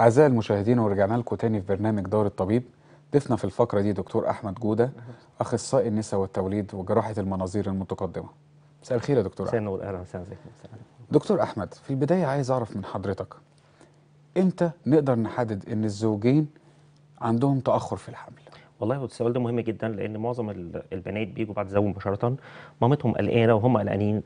أعزائي المشاهدين ورجعنا لكم تاني في برنامج دار الطبيب ضيفنا في الفقرة دي دكتور أحمد جودة أخصائي النساء والتوليد وجراحة المناظير المتقدمة مساء الخير يا دكتور أحمد أهلا وسهلا دكتور أحمد في البداية عايز أعرف من حضرتك إمتى نقدر نحدد إن الزوجين عندهم تأخر في الحمل والله هو السؤال ده مهم جدا لان معظم البنات بيجوا بعد الزواج مباشره مامتهم قلقانه وهم قلقانين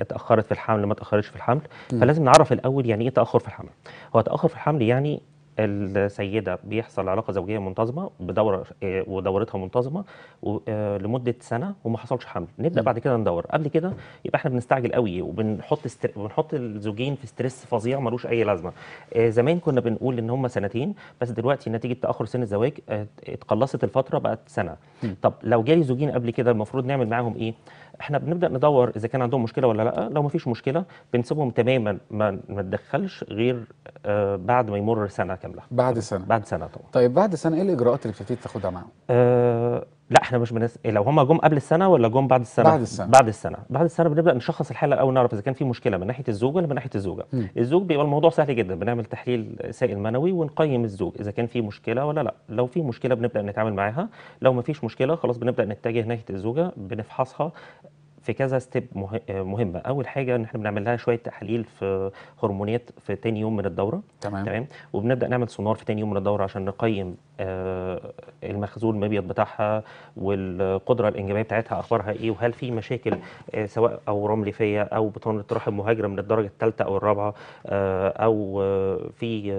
اتاخرت في الحمل ما اتاخرتش في الحمل م. فلازم نعرف الاول يعني ايه تاخر في الحمل هو تاخر في الحمل يعني السيده بيحصل علاقه زوجيه منتظمه بدوره آه، ودورتها منتظمه آه، لمده سنه وما حصلش حمل نبدا بعد كده ندور قبل كده يبقى احنا بنستعجل قوي وبنحط استر... بنحط الزوجين في ستريس فظيع ملوش اي لازمه آه، زمان كنا بنقول ان هم سنتين بس دلوقتي نتيجه تاخر سن الزواج اتقلصت الفتره بقت سنه طب لو جالي زوجين قبل كده المفروض نعمل معاهم ايه احنا بنبدا ندور اذا كان عندهم مشكله ولا لا لو ما فيش مشكله بنسيبهم تماما ما ما تدخلش غير آه بعد ما يمر سنه كامله بعد سنه بعد سنه طبعا طيب بعد سنه ايه الاجراءات اللي بتبتدي تاخدها معاهم آه لا احنا مش بنس... إيه، لو هم جم قبل السنه ولا جم بعد السنه بعد السنه بعد السنه بعد السنه بنبدا نشخص الحاله الاول نعرف اذا كان في مشكله من ناحيه الزوج ولا من ناحيه الزوجه مم. الزوج بيبقى الموضوع سهل جدا بنعمل تحليل سائل منوي ونقيم الزوج اذا كان في مشكله ولا لا لو في مشكله بنبدا نتعامل معاها لو ما فيش مشكله خلاص بنبدا نتجه ناحيه الزوجه بنفحصها في كذا ستيب مهمه اول حاجه ان احنا بنعمل لها شويه تحاليل في هرمونات في تاني يوم من الدوره تمام تمام وبنبدا نعمل سونار في تاني يوم من الدوره عشان نقيم آه، المخزون المبيض بتاعها والقدره الانجابيه بتاعتها اخبارها ايه وهل في مشاكل آه، سواء او رمل فيا او بطانه رحم مهاجره من الدرجه الثالثه او الرابعه آه، او في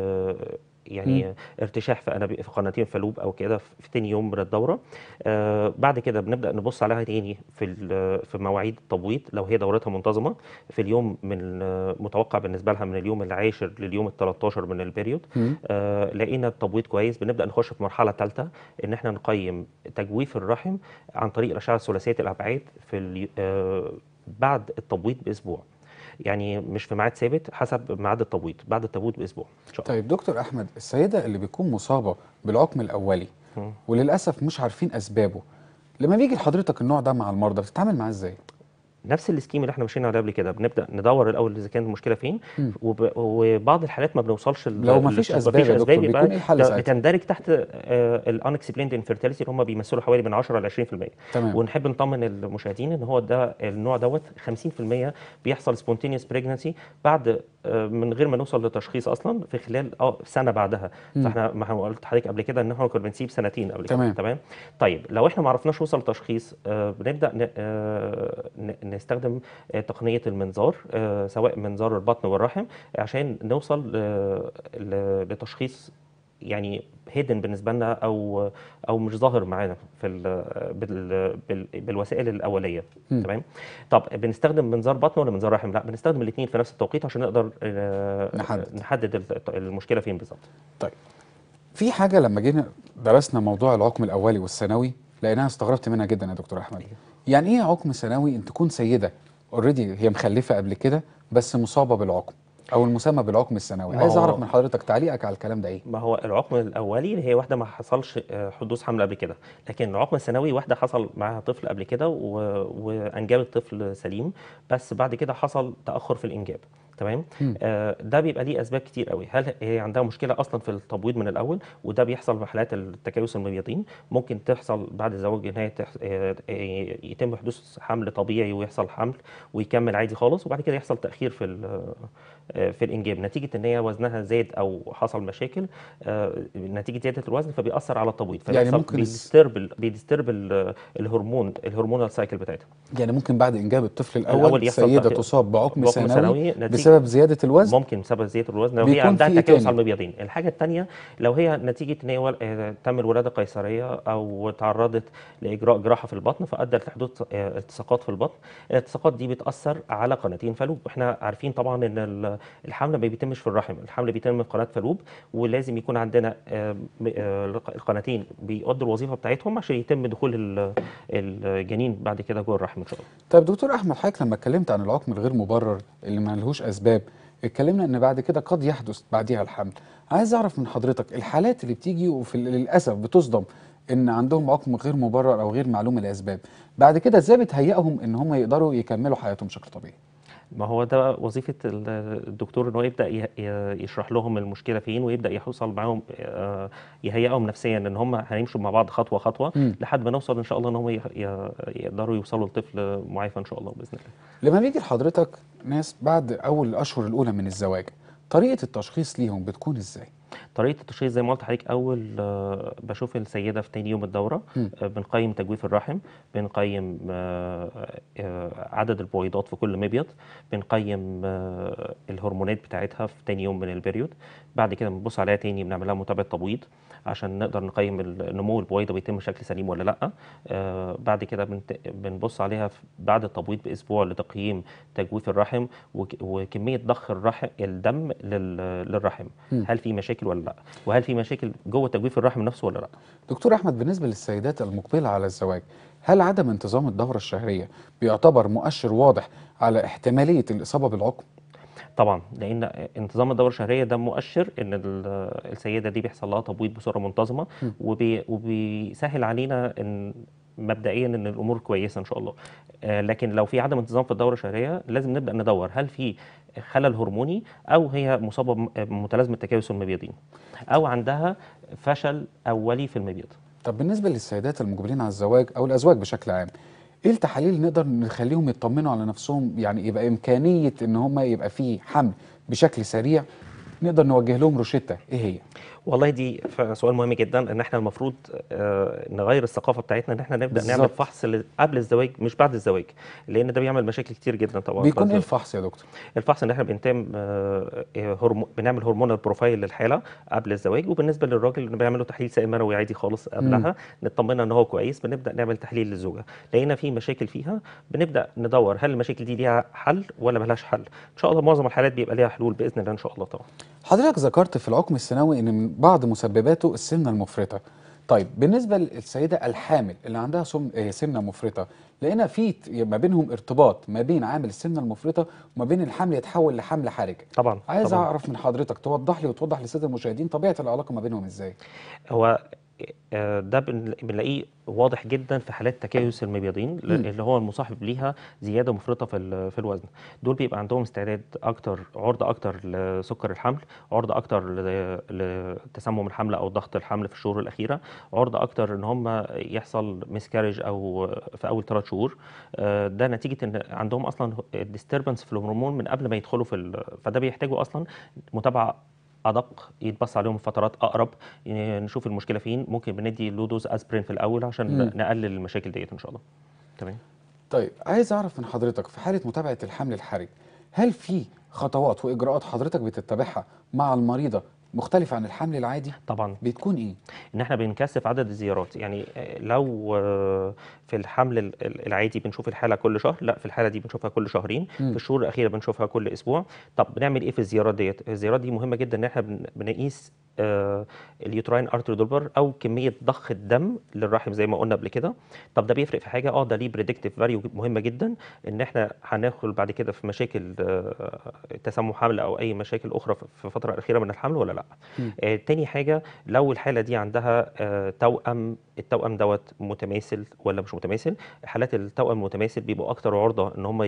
يعني مم. ارتشاح في في قناتين فالوب او كده في تاني يوم من الدوره آه بعد كده بنبدا نبص عليها تاني في في مواعيد التبويض لو هي دورتها منتظمه في اليوم من آه، متوقع بالنسبه لها من اليوم العاشر لليوم ال 13 من البريود آه لقينا التبويض كويس بنبدا نخش في مرحله ثالثه ان احنا نقيم تجويف الرحم عن طريق الاشعه ثلاثيه الابعاد في آه بعد التبويض باسبوع يعني مش في ميعاد ثابت حسب ميعاد التبويض بعد التبويض باسبوع طيب دكتور احمد السيده اللي بيكون مصابه بالعقم الاولي وللاسف مش عارفين اسبابه لما بيجي لحضرتك النوع ده مع المرضى بتتعامل معاه ازاي نفس السكيم اللي احنا مشينا عليه قبل كده بنبدا ندور الاول اذا كانت المشكله فين وب... وبعض الحالات ما بنوصلش لو ما فيش اسباب مفيش اسباب إيه الحل بتندرج تحت آه، الانكسبليند انفيرتيليتي اللي هم بيمثلوا حوالي من 10 ل 20% تمام. ونحب نطمن المشاهدين ان هو ده النوع دوت 50% بيحصل سبونتينيوس بريجنسي بعد آه، من غير ما نوصل لتشخيص اصلا في خلال اه سنه بعدها م. فاحنا ما قلت لحضرتك قبل كده ان احنا كنا بنسيب سنتين قبل كده تمام. تمام طيب لو احنا ما عرفناش نوصل لتشخيص آه، بنبدا ن... نستخدم آه، تقنيه المنظار آه، سواء منظار البطن والرحم عشان نوصل آه، لتشخيص يعني هيدن بالنسبه لنا او او مش ظاهر معانا في الـ بالـ بالـ بالوسائل الاوليه تمام طب بنستخدم منظار بطن ولا منظار رحم لا بنستخدم الاثنين في نفس التوقيت عشان نقدر نحدد, نحدد المشكله فين بالظبط طيب في حاجه لما جينا درسنا موضوع العقم الاولي والثانوي لقيناها استغربت منها جدا يا دكتور احمد إيه؟ يعني ايه عقم ثانوي ان تكون سيده اوريدي هي مخلفه قبل كده بس مصابه بالعقم او المسمى بالعقم الثانوي عايز اعرف من حضرتك تعليقك على الكلام ده ايه ما هو العقم الاولي هي واحده ما حصلش آه، حدوث حمل قبل كده لكن العقم الثانوي واحده حصل معاها طفل قبل كده و... وانجبت طفل سليم بس بعد كده حصل تاخر في الانجاب تمام آه ده بيبقى ليه اسباب كتير قوي هل هي عندها مشكله اصلا في التبويض من الاول وده بيحصل في حالات التكيس المبيضين ممكن تحصل بعد الزواج ان هي تح... آه، آه، يتم حدوث حمل طبيعي ويحصل حمل ويكمل عادي خالص وبعد كده يحصل تاخير في آه، في الانجاب نتيجه ان هي وزنها زاد او حصل مشاكل آه، نتيجه زياده الوزن فبيأثر على التبويض يعني ممكن بيديسترب بيديسترب الهرمون الهرمونال سايكل بتاعتها يعني ممكن بعد انجاب الطفل الاول, الأول السيده تصاب بعقم ثانوي بسبب زياده الوزن ممكن بسبب زياده الوزن لو هي عندها تكيس على المبيضين الحاجه الثانيه لو هي نتيجه ان هي آه، تم الولاده قيصريه او تعرضت لاجراء جراحه في البطن فادى لحدوث التصاقات في البطن الالتصاقات دي بتاثر على قناتين فالوب احنا عارفين طبعا ان الحمل ما بيتمش في الرحم الحمل بيتم في قناه فالوب ولازم يكون عندنا القناتين آه، بيقضوا الوظيفه بتاعتهم عشان يتم دخول الجنين بعد كده جوه الرحم ان شاء الله طيب دكتور احمد حضرتك لما اتكلمت عن العقم الغير مبرر اللي ما لهوش اسباب اتكلمنا ان بعد كده قد يحدث بعديها الحمل عايز اعرف من حضرتك الحالات اللي بتيجي وفي للاسف بتصدم ان عندهم عقم غير مبرر او غير معلوم الاسباب بعد كده ازاي بتهيئهم ان هم يقدروا يكملوا حياتهم بشكل طبيعي ما هو ده وظيفه الدكتور ان هو يبدا يشرح لهم المشكله فين ويبدا يحصل معاهم آه، يهيئهم نفسيا ان هم هيمشوا مع بعض خطوه خطوه م. لحد ما نوصل ان شاء الله ان هم يقدروا يوصلوا لطفل معافى ان شاء الله باذن الله. لما بيجي لحضرتك ناس بعد اول الاشهر الاولى من الزواج طريقه التشخيص ليهم بتكون ازاي؟ طريقه التشخيص زي ما قلت حضرتك اول آه، بشوف السيده في تاني يوم الدوره آه، بنقيم تجويف الرحم بنقيم آه، عدد البويضات في كل مبيض بنقيم الهرمونات بتاعتها في تاني يوم من البريود بعد كده بنبص عليها تاني بنعمل لها متابعه تبويض عشان نقدر نقيم نمو البويضه بيتم بشكل سليم ولا لا بعد كده بنبص عليها بعد التبويض باسبوع لتقييم تجويف الرحم وكميه ضخ الرحم الدم للرحم هل في مشاكل مشاكل ولا لا وهل في مشاكل جوه تجويف الرحم نفسه ولا لا دكتور احمد بالنسبه للسيدات المقبله على الزواج هل عدم انتظام الدوره الشهريه بيعتبر مؤشر واضح على احتماليه الاصابه بالعقم طبعا لان انتظام الدوره الشهريه ده مؤشر ان السيده دي بيحصل لها تبويض بصوره منتظمه وبي وبيسهل علينا ان مبدئيا ان الامور كويسه ان شاء الله آه، لكن لو في عدم انتظام في الدوره الشهريه لازم نبدا ندور هل في خلل هرموني او هي مصابه بمتلازمه آه، تكيس المبيضين او عندها فشل اولي في المبيض طب بالنسبه للسيدات المقبلين على الزواج او الازواج بشكل عام ايه التحاليل نقدر نخليهم يطمنوا على نفسهم يعني يبقى امكانيه ان هم يبقى في حمل بشكل سريع نقدر نوجه لهم روشته ايه هي والله دي سؤال مهم جدا ان احنا المفروض آه، نغير الثقافه بتاعتنا ان احنا نبدا بالزبط. نعمل فحص قبل الزواج مش بعد الزواج لان ده بيعمل مشاكل كتير جدا طبعا بيكون ايه الفحص يا دكتور الفحص ان احنا بنتم آه، إيه، هرمو... بنعمل هرمون البروفايل للحاله قبل الزواج وبالنسبه للراجل اللي بيعملوا تحليل سائل منوي عادي خالص قبلها نطمنها ان هو كويس بنبدا نعمل تحليل للزوجه لقينا في مشاكل فيها بنبدا ندور هل المشاكل دي ليها حل ولا ملهاش حل ان شاء الله معظم الحالات بيبقى ليها حلول باذن الله ان شاء الله طبعا حضرتك ذكرت في العقم السنوي ان من بعض مسبباته السمنه المفرطه طيب بالنسبه للسيده الحامل اللي عندها آه، سمنه مفرطه لقينا في ما بينهم ارتباط ما بين عامل السمنه المفرطه وما بين الحمل يتحول لحمل حرج طبعا عايز طبعًا. اعرف من حضرتك توضح لي وتوضح للساده المشاهدين طبيعه العلاقه ما بينهم ازاي هو آه، ده بنلاقيه واضح جدا في حالات تكيس المبيضين اللي هو المصاحب ليها زياده مفرطه في في الوزن دول بيبقى عندهم استعداد اكتر عرضه اكتر لسكر الحمل عرضه اكتر لتسمم الحمل او ضغط الحمل في الشهور الاخيره عرضه اكتر ان هم يحصل مسكارج او في اول ثلاث شهور آه، ده نتيجه ان عندهم اصلا ديستربنس في الهرمون من قبل ما يدخلوا في فده بيحتاجوا اصلا متابعه ادق يتبص عليهم فترات اقرب يعني نشوف المشكله فين ممكن بندي لودوز اسبرين في الاول عشان مم. نقلل المشاكل ديت ان شاء الله تمام طيب عايز اعرف من حضرتك في حاله متابعه الحمل الحرج هل في خطوات واجراءات حضرتك بتتبعها مع المريضه مختلفة عن الحمل العادي طبعا بتكون ايه ان احنا بنكثف عدد الزيارات يعني آه، لو آه، في الحمل العادي بنشوف الحاله كل شهر لا في الحاله دي بنشوفها كل شهرين م. في الشهور الاخيره بنشوفها كل اسبوع طب بنعمل ايه في الزيارات ديت الزيارات دي مهمه جدا ان احنا بنقيس اليوتراين ارتري دولبر او كميه ضخ الدم للرحم زي ما قلنا قبل كده طب ده بيفرق في حاجه اه ده ليه بريدكتيف فاليو مهمه جدا ان احنا هندخل بعد كده في مشاكل آه، تسمم حمل او اي مشاكل اخرى في الفتره الاخيره من الحمل ولا لا آه تاني حاجه لو الحاله دي عندها آه توأم التوأم دوت متماثل ولا مش متماثل حالات التوأم المتماثل بيبقوا اكتر عرضه ان هم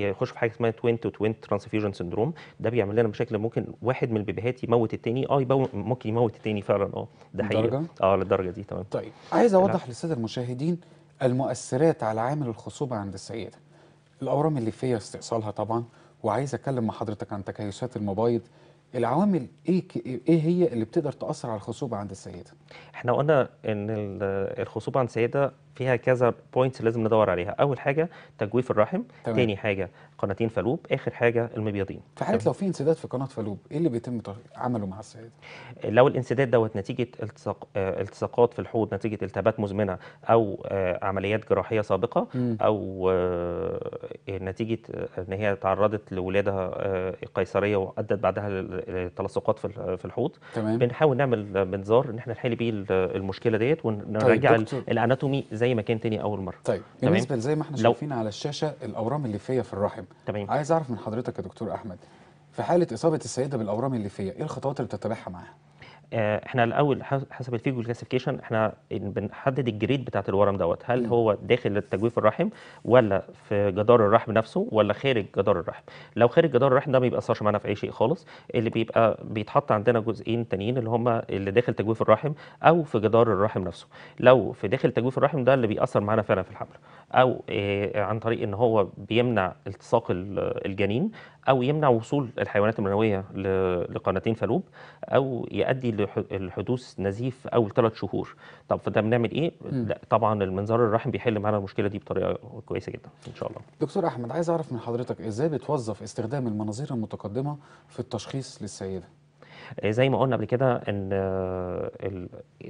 يخشوا في حاجه اسمها توين تو توين ترانسفيوجن سندروم ده بيعمل لنا مشاكل ممكن واحد من البيبيهات يموت يموت التاني اه يبو... ممكن يموت التاني فعلا اه ده حقيقي اه للدرجه دي تمام طيب عايز اوضح للساده المشاهدين المؤثرات على عامل الخصوبه عند السيده الاورام اللي فيها استئصالها طبعا وعايز اتكلم مع حضرتك عن تكيسات المبايض العوامل ايه ايه هي اللي بتقدر تاثر على الخصوبه عند السيده؟ احنا قلنا ان الخصوبه عند السيده فيها كذا بوينتس لازم ندور عليها، اول حاجه تجويف الرحم، تمام. تاني حاجه قناتين فالوب اخر حاجه المبيضين في حاله لو في انسداد في قناه فالوب ايه اللي بيتم عمله مع السيده لو الانسداد دوت نتيجه التصاق... آه، التصاقات في الحوض نتيجه التهابات مزمنه او آه، عمليات جراحيه سابقه م. او آه، نتيجه ان هي تعرضت لولاده قيصريه وادت بعدها لتلصقات في الحوض تمام. بنحاول نعمل منظار ان احنا نحل بيه المشكله ديت ونرجع طيب الاناتومي زي ما كان تاني اول مره طيب بالنسبه زي ما احنا شايفين على الشاشه الاورام الليفيه في الرحم تمام عايز اعرف من حضرتك يا دكتور احمد في حاله اصابه السيده بالاورام الليفيه ايه الخطوات اللي بتتبعها معاها آه، احنا الاول حسب الفيجو كلاسيفيكيشن احنا بنحدد الجريد بتاعت الورم دوت هل هو داخل التجويف الرحم ولا في جدار الرحم نفسه ولا خارج جدار الرحم لو خارج جدار الرحم ده ما بيأثرش معانا في اي شيء خالص اللي بيبقى بيتحط عندنا جزئين تانيين اللي هما اللي داخل تجويف الرحم او في جدار الرحم نفسه لو في داخل تجويف الرحم ده اللي بيأثر معانا فعلا في الحمل او آه، عن طريق ان هو بيمنع التصاق الجنين او يمنع وصول الحيوانات المنويه لقناتين فالوب او يؤدي لحدوث نزيف اول ثلاث شهور طب فده بنعمل ايه لا طبعا المنظار الرحم بيحل معانا المشكله دي بطريقه كويسه جدا ان شاء الله دكتور احمد عايز اعرف من حضرتك ازاي بتوظف استخدام المناظير المتقدمه في التشخيص للسيده آه، زي ما قلنا قبل كده ان آه،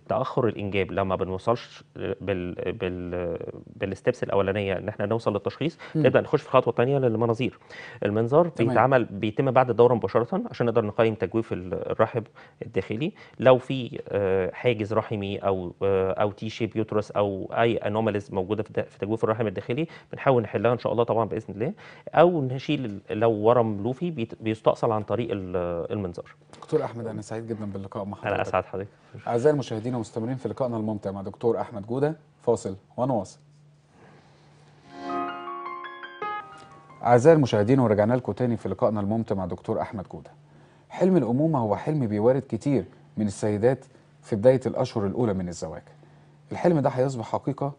تاخر الانجاب لما بنوصلش بال بال بالستبس الاولانيه ان احنا نوصل للتشخيص نبدا نخش في الخطوه الثانيه للمناظير المنظار تمام. بيتعمل بيتم بعد الدوره مباشره عشان نقدر نقيم تجويف الرحم الداخلي لو في آه، حاجز رحمي او او تي شيب يوترس او اي انوماليز موجوده في تجويف الرحم الداخلي بنحاول نحلها ان شاء الله طبعا باذن الله او نشيل لو ورم لوفي بيستأصل عن طريق المنظار دكتور احمد انا سعيد جدا باللقاء مع حضرتك انا اسعد حضرتك اعزائي المشاهدين ومستمرين في لقائنا الممتع مع دكتور احمد جوده فاصل ونواصل اعزائي المشاهدين ورجعنا لكم تاني في لقائنا الممتع مع دكتور احمد جوده حلم الامومه هو حلم بيوارد كتير من السيدات في بدايه الاشهر الاولى من الزواج الحلم ده هيصبح حقيقه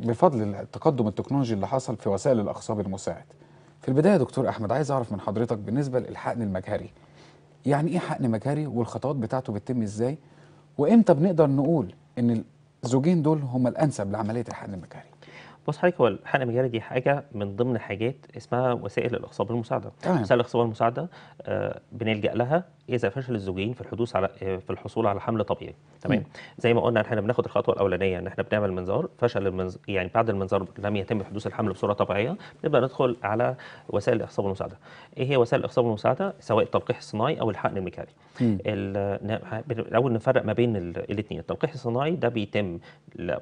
بفضل التقدم التكنولوجي اللي حصل في وسائل الاخصاب المساعد في البدايه دكتور احمد عايز اعرف من حضرتك بالنسبه للحقن المجهري يعني ايه حقن مجهري والخطوات بتاعته بتتم ازاي وامتى بنقدر نقول ان الزوجين دول هم الانسب لعمليه الحقن المجهري بص حضرتك هو الحقن مجانيه دي حاجه من ضمن حاجات اسمها وسائل الاخصاب المساعده تمام وسائل الاخصاب المساعده آه بنلجا لها اذا فشل الزوجين في الحدوث على آه في الحصول على حمل طبيعي تمام مم. زي ما قلنا احنا بناخد الخطوه الاولانيه ان احنا بنعمل منظار فشل المنظار يعني بعد المنظار لم يتم حدوث الحمل بصوره طبيعيه نبدا ندخل على وسائل الاخصاب المساعده ايه هي وسائل الاخصاب المساعده سواء التلقيح الصناعي او الحقن ال... الاول نفرق ما بين الاثنين التلقيح الصناعي ده بيتم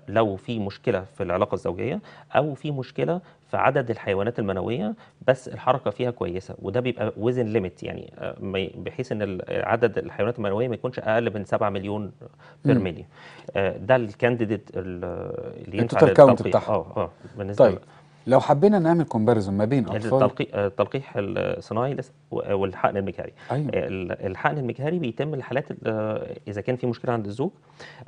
لو في مشكله في العلاقه الزوجيه او في مشكله في عدد الحيوانات المنويه بس الحركه فيها كويسه وده بيبقى وزن ليميت يعني آه، بحيث ان عدد الحيوانات المنويه ما يكونش اقل من 7 مليون بير مليون آه، ده الكانديديت اللي ينفع التطبيق اه اه بالنسبه طيب. لو حبينا نعمل كومباريزون ما بين اطفال التلقيح الصناعي والحقن المكهري أيوة. الحقن المكهري بيتم الحالات اذا كان في مشكله عند الزوج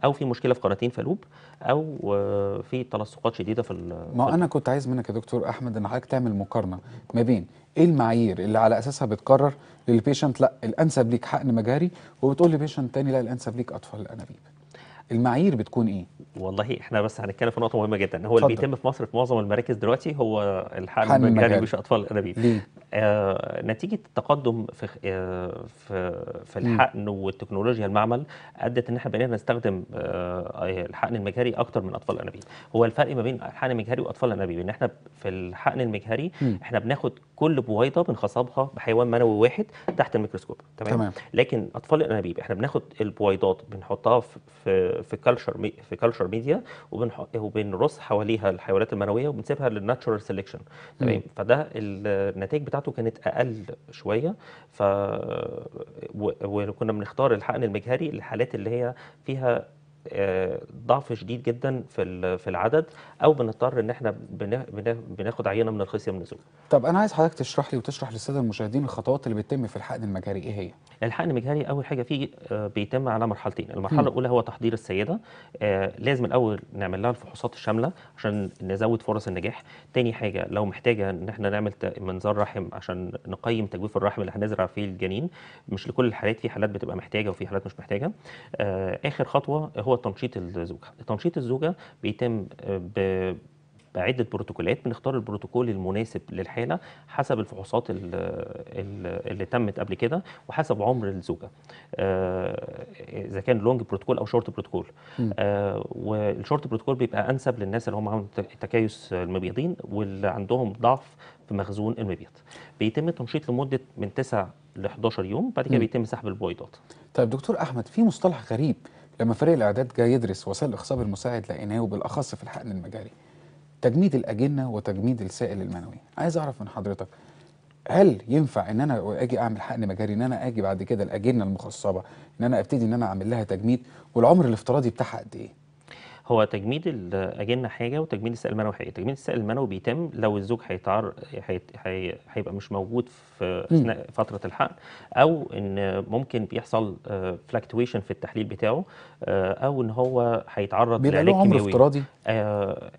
او في مشكله في قناتين فالوب او آه، في تلصقات شديده في ما انا كنت عايز منك يا دكتور احمد ان حضرتك تعمل مقارنه ما بين ايه المعايير اللي على اساسها بتقرر للبيشنت لا الانسب ليك حقن مجهري وبتقول لبيشنت تاني لا الانسب ليك اطفال الانابيب المعايير بتكون ايه؟ والله احنا بس هنتكلم في نقطه مهمه جدا هو اللي بيتم في مصر في معظم المراكز دلوقتي هو الحقن المجاني مش اطفال الانابيب آه نتيجه التقدم في آه في, في الحقن والتكنولوجيا المعمل ادت ان احنا بقينا نستخدم آه, آه، الحقن المجهري اكتر من اطفال الانابيب هو الفرق ما بين الحقن المجهري واطفال الانابيب ان احنا في الحقن المجهري م. احنا بناخد كل بويضه بنخصبها بحيوان منوي واحد تحت الميكروسكوب تمام, تمام. لكن اطفال الانابيب احنا بناخد البويضات بنحطها في في كلتشر في كلتشر ميديا وبنرص حواليها الحيوانات المنويه وبنسيبها للناتشرال سيلكشن تمام فده النتائج بتاعته كانت اقل شويه ف وكنا بنختار الحقن المجهري للحالات اللي هي فيها آه، ضعف شديد جدا في في العدد او بنضطر ان احنا بناخد عينه من الخصيه من الزوج. طب انا عايز حضرتك تشرح لي وتشرح للساده المشاهدين الخطوات اللي بتتم في الحقن المجهري ايه هي؟ الحقن المجهري اول حاجه فيه آه، بيتم على مرحلتين، المرحله الاولى هو تحضير السيده آه، لازم الاول نعمل لها الفحوصات الشامله عشان نزود فرص النجاح، تاني حاجه لو محتاجه ان احنا نعمل منظار رحم عشان نقيم تجويف الرحم اللي هنزرع فيه الجنين، مش لكل الحالات في حالات بتبقى محتاجه وفي حالات مش محتاجه. اخر خطوه هو هو تنشيط الزوجه تنشيط الزوجه بيتم آه، ب... بعده بروتوكولات بنختار البروتوكول المناسب للحاله حسب الفحوصات اللي تمت قبل كده وحسب عمر الزوجه آه، اذا كان لونج بروتوكول او شورت بروتوكول آه، والشورت بروتوكول بيبقى انسب للناس اللي هم عندهم تكيس المبيضين واللي عندهم ضعف في مخزون المبيض بيتم التنشيط لمده من 9 ل 11 يوم بعد كده بيتم سحب البويضات طيب دكتور احمد في مصطلح غريب لما فريق الاعداد جاي يدرس وسائل الاخصاب المساعد لقيناه وبالاخص في الحقن المجاري تجميد الاجنه وتجميد السائل المنوي عايز اعرف من حضرتك هل ينفع ان انا اجي اعمل حقن مجاري ان انا اجي بعد كده الاجنه المخصبه ان انا ابتدي ان انا اعمل لها تجميد والعمر الافتراضي بتاعها قد ايه هو تجميد الاجنه حاجه وتجميد السائل المنوي حاجه تجميد السائل المنوي بيتم لو الزوج هيتعر هيبقى مش موجود في اثناء فتره الحقن او ان ممكن بيحصل فلكتويشن آه، في التحليل بتاعه آه، او ان هو هيتعرض بيبقى له عمر افتراضي آه،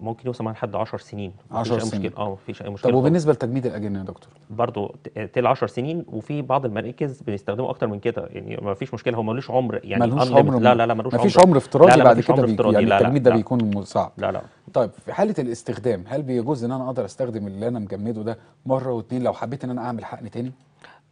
ممكن يوصل معاه لحد 10 سنين 10 سنين مشكله اه مفيش اي مشكله طب وبالنسبه لتجميد الاجنه يا دكتور برضه تل 10 سنين وفي بعض المراكز بنستخدمه اكتر من كده يعني ما فيش مشكله هو ملوش عمر يعني ملوش عمر لا لا لا ملوش عمر مفيش عمر افتراضي لا لا بعد كده بيكون يعني التجميد ده بيكون صعب لا لا طيب في حاله الاستخدام هل بيجوز ان انا اقدر استخدم اللي انا مجمده ده مره واثنين لو حبيت ان انا اعمل حقن تاني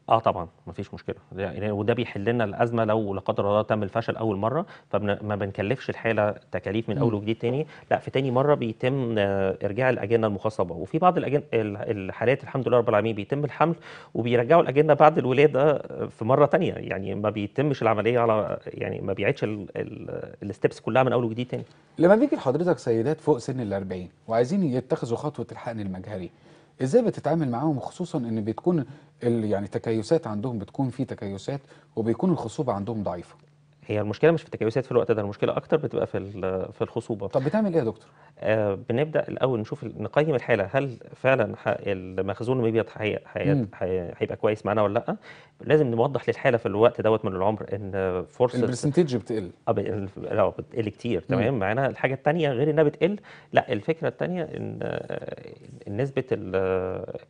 اه طبعا مفيش مشكله يعني وده بيحل لنا الازمه لو لا قدر الله تم الفشل اول مره فما بنكلفش الحاله تكاليف من اول وجديد تاني لا في تاني مره بيتم آه، ارجاع الاجنه المخصبه وفي بعض الأجن... الحالات الحمد لله رب العالمين بيتم الحمل وبيرجعوا الاجنه بعد الولاده في مره تانية يعني ما بيتمش العمليه على يعني ما بيعيدش ال... ال... الستبس كلها من اول وجديد تاني لما بيجي لحضرتك سيدات فوق سن ال 40 وعايزين يتخذوا خطوه الحقن المجهري ازاي بتتعامل معاهم خصوصا ان بتكون يعني تكيسات عندهم بتكون في تكيسات وبيكون الخصوبة عندهم ضعيفة هي المشكله مش في التكيسات في الوقت ده المشكله اكتر بتبقى في في الخصوبه طب بتعمل ايه يا دكتور آه بنبدا الاول نشوف نقيم الحاله هل فعلا المخزون الابيض هيبقى كويس معانا ولا لا لازم نوضح للحاله في الوقت دوت من العمر ان فرصه البرسنتج بتقل اه بتقل كتير تمام معانا الحاجه الثانيه غير انها بتقل لا الفكره الثانيه ان آه، نسبه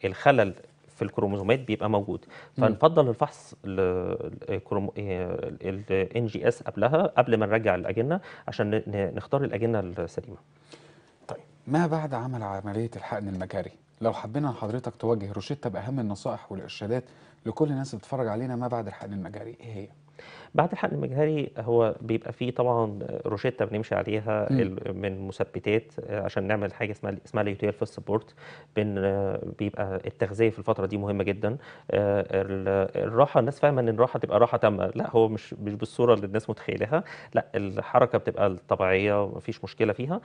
الخلل في الكروموسومات بيبقى موجود فنفضل الفحص الان جي اس قبلها قبل ما نرجع الاجنه عشان نختار الاجنه السليمه طيب ما بعد عمل عمليه الحقن المجاري لو حبينا حضرتك توجه روشتة باهم النصائح والارشادات لكل الناس بتتفرج علينا ما بعد الحقن المجاري ايه هي بعد الحقن المجهري هو بيبقى فيه طبعا روشته بنمشي عليها من مثبتات آه، عشان نعمل حاجه اسمها اسمها اليوتيال في السبورت آه، بيبقى التغذيه في الفتره دي مهمه جدا آه، الراحه الناس فاهمه ان الراحه تبقى راحه تامه لا هو مش مش بالصوره اللي الناس متخيلها لا الحركه بتبقى الطبيعيه مفيش مشكله فيها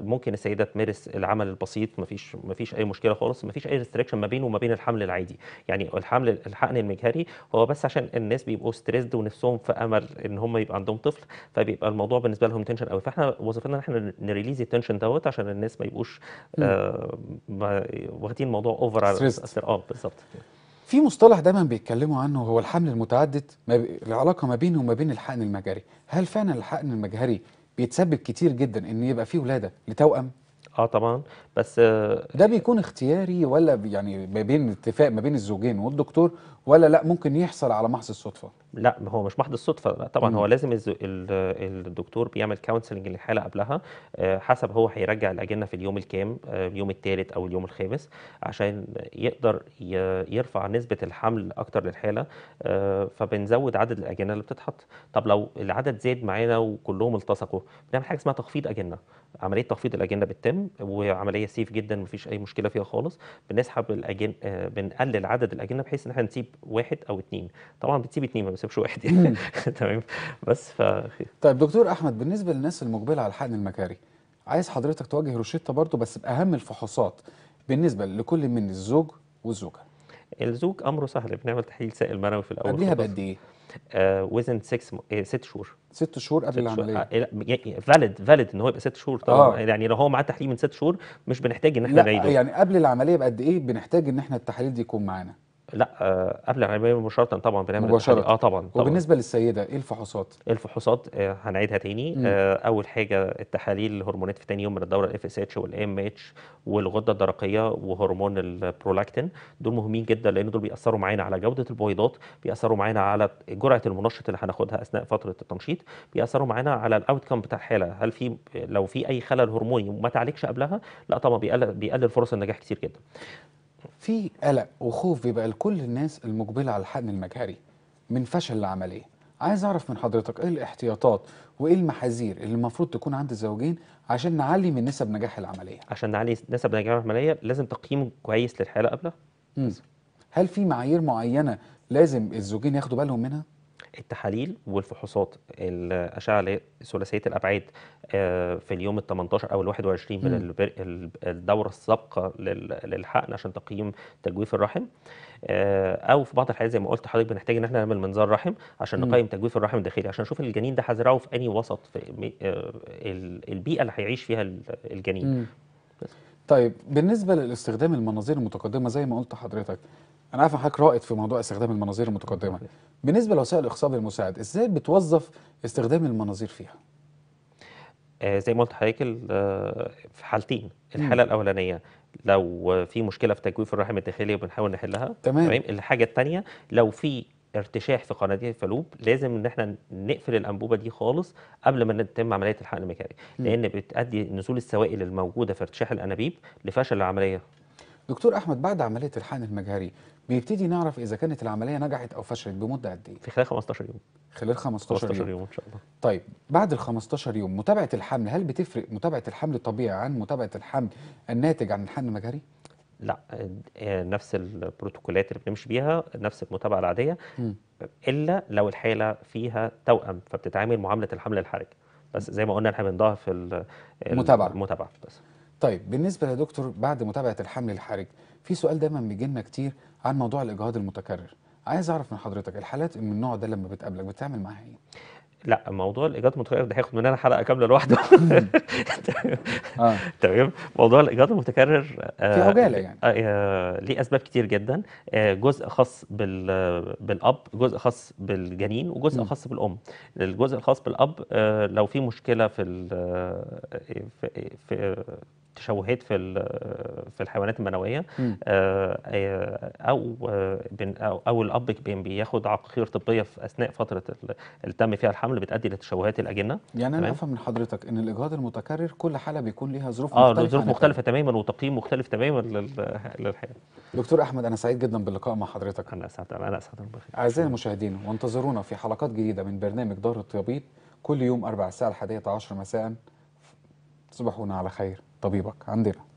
ممكن السيده تمارس العمل البسيط مفيش مفيش اي مشكله خالص مفيش اي ريستريكشن ما بينه وما بين الحمل العادي يعني الحمل الحقن المجهري هو بس عشان الناس بيبقوا ستريسد ونفسهم نفسهم في امل ان هم يبقى عندهم طفل فبيبقى الموضوع بالنسبه لهم تنشن قوي فاحنا وظيفتنا ان احنا نريليز التنشن دوت عشان الناس ما يبقوش آه واخدين الموضوع اوفر على اه بالظبط في مصطلح دايما بيتكلموا عنه هو الحمل المتعدد ما ب... العلاقه ما بينه وما بين الحقن المجهري هل فعلا الحقن المجهري بيتسبب كتير جدا ان يبقى فيه ولاده لتوأم اه طبعا بس ده بيكون اختياري ولا يعني ما بين اتفاق ما بين الزوجين والدكتور ولا لا ممكن يحصل على محض الصدفه لا هو مش محض الصدفه طبعا مم. هو لازم الزو... الدكتور بيعمل كونسلنج للحاله قبلها آه، حسب هو هيرجع الاجنه في اليوم الكام آه، اليوم الثالث او اليوم الخامس عشان يقدر يرفع نسبه الحمل اكتر للحاله آه، فبنزود عدد الاجنه اللي بتتحط طب لو العدد زاد معانا وكلهم التصقوا بنعمل حاجه اسمها تخفيض اجنه عمليه تخفيض الاجنه بتتم وعمليه هي سيف جدا مفيش اي مشكله فيها خالص بنسحب الاجن آه، بنقلل عدد الاجنه بحيث ان احنا نسيب واحد او اثنين طبعا بتسيب اثنين ما بنسيبش واحد يعني. تمام بس ف طيب دكتور احمد بالنسبه للناس المقبله على حقن المكاري عايز حضرتك تواجه روشته برضه بس باهم الفحوصات بالنسبه لكل من الزوج والزوجه الزوج امره سهل بنعمل تحليل سائل منوي في الاول قبلها بقد ايه؟ وزن آه، 6 إيه، ست شهور ست شهور قبل العمليه فاليد آه، فاليد يعني ان هو يبقى ست شهور طبعا آه. يعني لو هو معاه تحليل من ست شهور مش بنحتاج ان احنا نعيده يعني قبل العمليه بقد ايه بنحتاج ان احنا التحاليل دي يكون معانا لا آه، قبل العمليه مباشره طبعا بنعمل مباشره اه طبعا, طبعا وبالنسبه للسيده ايه الفحوصات؟ الفحوصات آه هنعيدها تاني آه اول حاجه التحاليل الهرمونات في تاني يوم من الدوره الاف اس اتش والام اتش والغده الدرقيه وهرمون البرولاكتين دول مهمين جدا لان دول بيأثروا معانا على جوده البويضات بيأثروا معانا على جرعه المنشط اللي هناخدها اثناء فتره التنشيط بيأثروا معانا على الاوت كام بتاع الحاله هل في لو في اي خلل هرموني وما تعالجش قبلها لا طبعا بيقلل, بيقلل فرص النجاح كتير جدا في قلق وخوف بيبقى لكل الناس المقبله على الحقن المجهري من فشل العمليه عايز اعرف من حضرتك ايه الاحتياطات وايه المحاذير اللي المفروض تكون عند الزوجين عشان نعلي من نسب نجاح العمليه عشان نعلي نسب نجاح العمليه لازم تقييم كويس للحاله قبلها هل في معايير معينه لازم الزوجين ياخدوا بالهم منها التحاليل والفحوصات الاشعه ثلاثيه الابعاد آه، في اليوم ال 18 او ال 21 من الدوره السابقه للحقن عشان تقييم تجويف الرحم آه، او في بعض الحالات زي ما قلت حضرتك بنحتاج ان احنا نعمل منظار رحم عشان نقيم تجويف الرحم الداخلي عشان نشوف الجنين ده هزرعه في انهي وسط في آه، البيئه اللي هيعيش فيها الجنين طيب بالنسبه لاستخدام المناظير المتقدمه زي ما قلت حضرتك انا عارف حضرتك رائد في موضوع استخدام المناظير المتقدمه بالنسبه لوسائل الاخصاب المساعد ازاي بتوظف استخدام المناظير فيها آه، زي ما قلت لحضرتك آه، في حالتين الحاله الاولانيه لو في مشكله في تجويف الرحم الداخلي وبنحاول نحلها تمام, الحاجه الثانيه لو في ارتشاح في قناه الفالوب لازم ان احنا نقفل الانبوبه دي خالص قبل ما تتم عمليه الحقن الميكانيكي لان بتؤدي نزول السوائل الموجوده في ارتشاح الانابيب لفشل العمليه دكتور احمد بعد عمليه الحقن المجهري بيبتدي نعرف اذا كانت العمليه نجحت او فشلت بمده قد ايه في خلال 15 يوم خلال 15, 15 يوم. يوم ان شاء الله طيب بعد ال 15 يوم متابعه الحمل هل بتفرق متابعه الحمل الطبيعي عن متابعه الحمل الناتج عن الحقن المجهري لا آه، نفس البروتوكولات اللي بنمشي بيها نفس المتابعه العاديه م. الا لو الحاله فيها توأم فبتتعامل معامله الحمل الحرج بس زي ما قلنا احنا بنضاف المتابعه المتابعه بس طيب بالنسبه يا دكتور بعد متابعه الحمل الحرج في سؤال دايما بيجي لنا كتير عن موضوع الاجهاض المتكرر عايز اعرف من حضرتك الحالات من النوع ده لما بتقابلك بتعمل معاها ايه لا موضوع الإجهاض المتكرر ده هياخد مننا حلقه كامله لوحده آه. تمام موضوع الإجهاض المتكرر آه، في عجاله يعني آه،, آه ليه اسباب كتير جدا آه جزء خاص بال بالاب جزء خاص بالجنين وجزء خاص بالام الجزء الخاص بالاب آه لو في مشكله في, في, في تشوهات في في الحيوانات المنويه آه، آه، آه، او او الاب بياخد عقاقير طبيه في اثناء فتره اللي تم فيها الحمل بتؤدي لتشوهات الاجنه يعني انا افهم من حضرتك ان الاجهاض المتكرر كل حاله بيكون ليها ظروف آه مختلفه اه ظروف مختلفه تماما وتقييم مختلف تماما للحياه دكتور احمد انا سعيد جدا باللقاء مع حضرتك انا اسعد انا اسعد بخير اعزائي المشاهدين وانتظرونا في حلقات جديده من برنامج دار الطبيب كل يوم اربع الساعه الحادية مساء تصبحون على خير طبيبك عندنا